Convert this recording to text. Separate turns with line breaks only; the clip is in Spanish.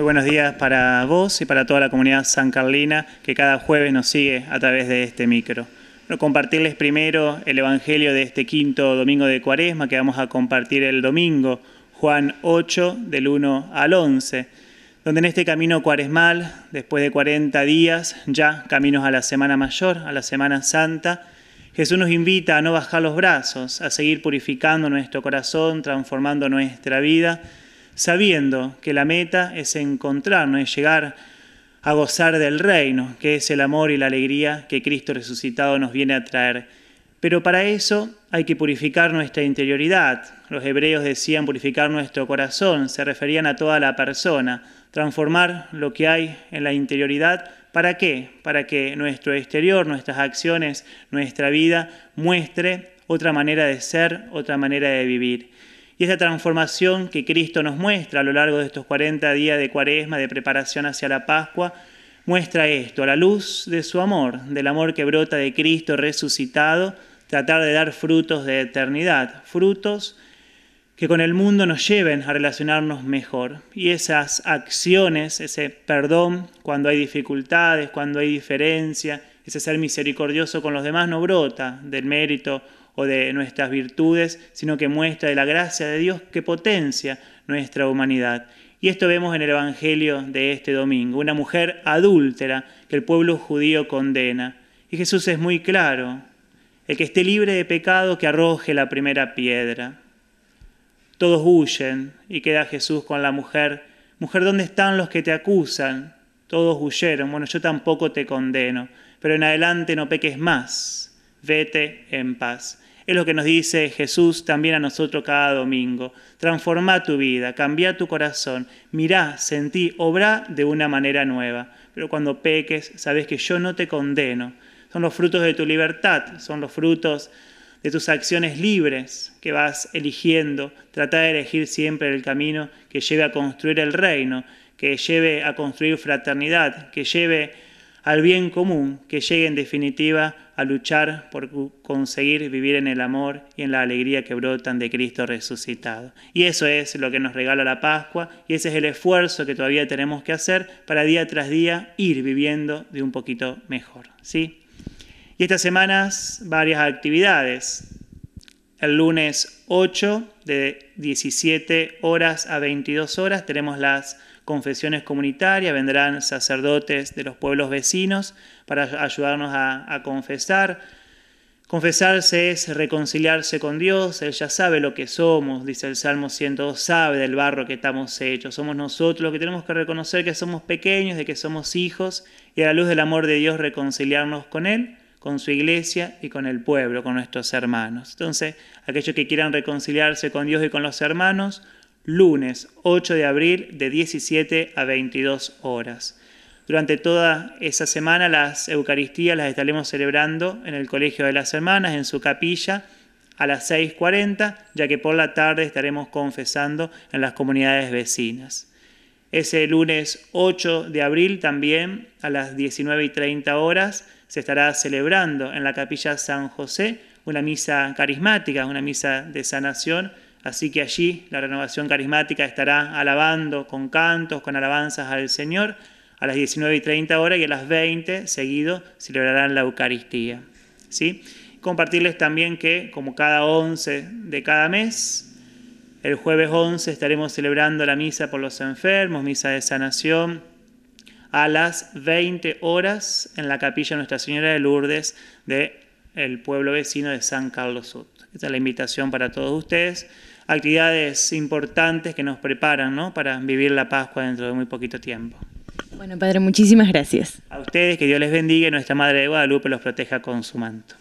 Muy buenos días para vos y para toda la comunidad san carlina que cada jueves nos sigue a través de este micro. compartirles primero el Evangelio de este quinto domingo de Cuaresma que vamos a compartir el domingo, Juan 8, del 1 al 11, donde en este camino cuaresmal, después de 40 días, ya caminos a la Semana Mayor, a la Semana Santa, Jesús nos invita a no bajar los brazos, a seguir purificando nuestro corazón, transformando nuestra vida sabiendo que la meta es encontrarnos, es llegar a gozar del reino, que es el amor y la alegría que Cristo resucitado nos viene a traer. Pero para eso hay que purificar nuestra interioridad. Los hebreos decían purificar nuestro corazón, se referían a toda la persona, transformar lo que hay en la interioridad. ¿Para qué? Para que nuestro exterior, nuestras acciones, nuestra vida muestre otra manera de ser, otra manera de vivir. Y esta transformación que Cristo nos muestra a lo largo de estos 40 días de cuaresma, de preparación hacia la Pascua, muestra esto, a la luz de su amor, del amor que brota de Cristo resucitado, tratar de dar frutos de eternidad, frutos que con el mundo nos lleven a relacionarnos mejor. Y esas acciones, ese perdón cuando hay dificultades, cuando hay diferencia, ese ser misericordioso con los demás no brota del mérito o de nuestras virtudes, sino que muestra de la gracia de Dios que potencia nuestra humanidad. Y esto vemos en el Evangelio de este domingo, una mujer adúltera que el pueblo judío condena. Y Jesús es muy claro, el que esté libre de pecado que arroje la primera piedra. Todos huyen y queda Jesús con la mujer, mujer, ¿dónde están los que te acusan? Todos huyeron, bueno, yo tampoco te condeno, pero en adelante no peques más vete en paz. Es lo que nos dice Jesús también a nosotros cada domingo. Transforma tu vida, cambia tu corazón, mirá, sentí, obra de una manera nueva. Pero cuando peques, sabes que yo no te condeno. Son los frutos de tu libertad, son los frutos de tus acciones libres que vas eligiendo. Trata de elegir siempre el camino que lleve a construir el reino, que lleve a construir fraternidad, que lleve al bien común, que llegue en definitiva a luchar por conseguir vivir en el amor y en la alegría que brotan de Cristo resucitado. Y eso es lo que nos regala la Pascua y ese es el esfuerzo que todavía tenemos que hacer para día tras día ir viviendo de un poquito mejor, ¿sí? Y estas semanas varias actividades. El lunes 8 de 17 horas a 22 horas tenemos las confesiones comunitarias, vendrán sacerdotes de los pueblos vecinos para ayudarnos a, confesar. Confesarse es reconciliarse con Dios, Él ya sabe lo que somos, dice el Salmo 102, sabe del barro que estamos hechos, somos nosotros los que tenemos que reconocer que somos pequeños, de que somos hijos y a la luz del amor de Dios reconciliarnos con Él, con su iglesia y con el pueblo, con nuestros hermanos. Entonces, aquellos que quieran reconciliarse con Dios y con los hermanos, lunes 8 de abril de 17 a 22 horas. Durante toda esa semana las Eucaristías las estaremos celebrando en el Colegio de las Hermanas, en su capilla, a las 6.40, ya que por la tarde estaremos confesando en las comunidades vecinas. Ese lunes 8 de abril también, a las 19:30 horas, se estará celebrando en la capilla San José una misa carismática, una misa de sanación Así que allí la renovación carismática estará alabando con cantos, con alabanzas al Señor a las 19 y 30 horas y a las 20 seguido celebrarán la Eucaristía. ¿sí? Compartirles también que como cada 11 de cada mes, el jueves 11 estaremos celebrando la misa por los enfermos, misa de sanación, a las 20 horas en la capilla Nuestra Señora de Lourdes de el pueblo vecino de San Carlos Sud. Esta es la invitación para todos ustedes. Actividades importantes que nos preparan para vivir la Pascua dentro de muy poquito tiempo. Bueno, Padre, muchísimas gracias. A ustedes, que Dios les bendiga y nuestra Madre de Guadalupe los proteja con su manto.